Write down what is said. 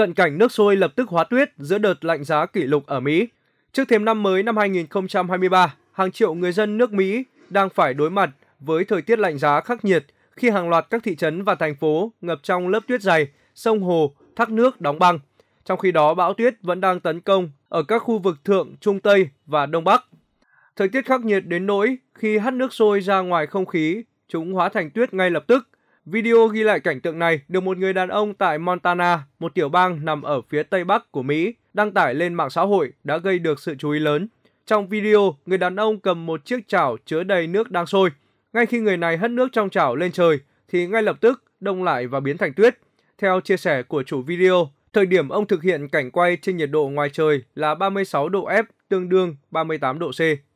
cận cảnh nước sôi lập tức hóa tuyết giữa đợt lạnh giá kỷ lục ở Mỹ. Trước thềm năm mới năm 2023, hàng triệu người dân nước Mỹ đang phải đối mặt với thời tiết lạnh giá khắc nghiệt khi hàng loạt các thị trấn và thành phố ngập trong lớp tuyết dày, sông hồ, thác nước đóng băng. Trong khi đó, bão tuyết vẫn đang tấn công ở các khu vực thượng, trung tây và đông bắc. Thời tiết khắc nghiệt đến nỗi khi hắt nước sôi ra ngoài không khí, chúng hóa thành tuyết ngay lập tức – Video ghi lại cảnh tượng này được một người đàn ông tại Montana, một tiểu bang nằm ở phía tây bắc của Mỹ, đăng tải lên mạng xã hội đã gây được sự chú ý lớn. Trong video, người đàn ông cầm một chiếc chảo chứa đầy nước đang sôi. Ngay khi người này hất nước trong chảo lên trời, thì ngay lập tức đông lại và biến thành tuyết. Theo chia sẻ của chủ video, thời điểm ông thực hiện cảnh quay trên nhiệt độ ngoài trời là 36 độ F, tương đương 38 độ C.